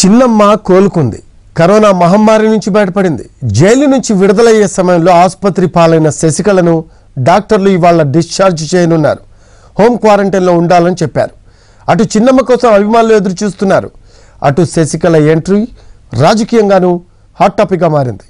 చిన్నమ్మ కోలుకుంది కరోనా మహమ్మారి నుంచి బయటపడింది జైలు నుంచి విడుదలయ్యే సమయంలో ఆసుపత్రి పాలైన శశికళను డాక్టర్లు ఇవాళ డిశ్చార్జ్ చేయనున్నారు హోమ్ క్వారంటైన్లో ఉండాలని చెప్పారు అటు చిన్నమ్మ కోసం అభిమానులు ఎదురు చూస్తున్నారు అటు శశికళ ఎంట్రీ రాజకీయంగానూ హాట్ టాపిక్గా మారింది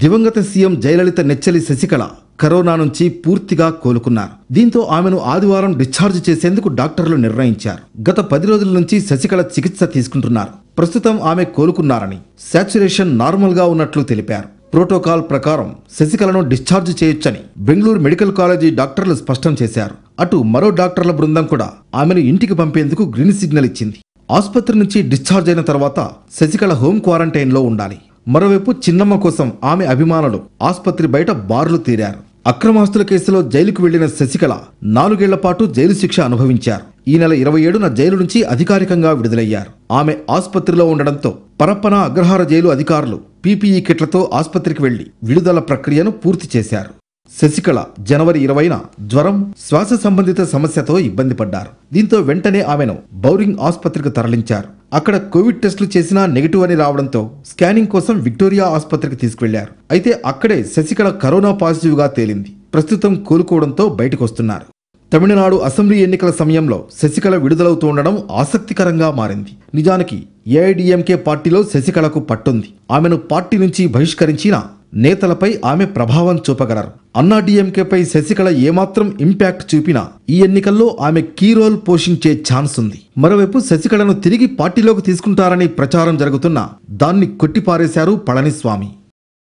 దివంగత సీఎం జయలలిత నెచ్చలి శశికళ కరోనా నుంచి పూర్తిగా కోలుకున్నారు దీంతో ఆమెను ఆదివారం డిశ్చార్జ్ చేసేందుకు డాక్టర్లు నిర్ణయించారు గత పది రోజుల నుంచి శశికళ చికిత్స తీసుకుంటున్నారు ప్రస్తుతం ఆమె కోలుకున్నారని శాచ్యురేషన్ నార్మల్గా ఉన్నట్లు తెలిపారు ప్రోటోకాల్ ప్రకారం శశికళను డిశ్చార్జ్ చేయొచ్చని బెంగళూరు మెడికల్ కాలేజీ డాక్టర్లు స్పష్టం చేశారు అటు మరో డాక్టర్ల బృందం కూడా ఆమెను ఇంటికి పంపేందుకు గ్రీన్ సిగ్నల్ ఇచ్చింది ఆసుపత్రి నుంచి డిశ్చార్జ్ అయిన తర్వాత శశికళ హోమ్ క్వారంటైన్లో ఉండాలి మరోవైపు చిన్నమ్మ కోసం ఆమె అభిమానులు ఆసుపత్రి బయట బార్లు తీరారు అక్రమాస్తుల కేసులో జైలుకు వెళ్లిన శశికళ నాలుగేళ్ల పాటు జైలు శిక్ష అనుభవించారు ఈ నెల ఇరవై ఏడున జైలు నుంచి అధికారికంగా విడుదలయ్యారు ఆమె ఆసుపత్రిలో ఉండడంతో పరప్పన అగ్రహార జైలు అధికారులు పీపీఈ కిట్లతో ఆసుపత్రికి వెళ్లి విడుదల ప్రక్రియను పూర్తి చేశారు శశికళ జనవరి ఇరవైన జ్వరం శ్వాస సంబంధిత సమస్యతో ఇబ్బంది పడ్డారు దీంతో వెంటనే ఆమెను బౌరింగ్ ఆసుపత్రికి తరలించారు అక్కడ కోవిడ్ టెస్టులు చేసినా నెగిటివ్ అని రావడంతో స్కానింగ్ కోసం విక్టోరియా ఆసుపత్రికి తీసుకువెళ్లారు అయితే అక్కడే శశికళ కరోనా పాజిటివ్గా తేలింది ప్రస్తుతం కోలుకోవడంతో బయటకొస్తున్నారు తమిళనాడు అసెంబ్లీ ఎన్నికల సమయంలో శశికళ విడుదలవుతుండడం ఆసక్తికరంగా మారింది నిజానికి ఏఐడిఎంకే పార్టీలో శశికళకు పట్టుంది ఆమెను పార్టీ నుంచి బహిష్కరించిన నేతలపై ఆమె ప్రభావం చూపగలరు అన్నా డిఎంకేపై శశికళ ఏమాత్రం ఇంపాక్ట్ చూపినా ఈ ఎన్నికల్లో ఆమె కీ రోల్ పోషించే ఛాన్స్ ఉంది మరోవైపు శశికళను తిరిగి పార్టీలోకి తీసుకుంటారని ప్రచారం జరుగుతున్నా దాన్ని కొట్టిపారేశారు పళనిస్వామి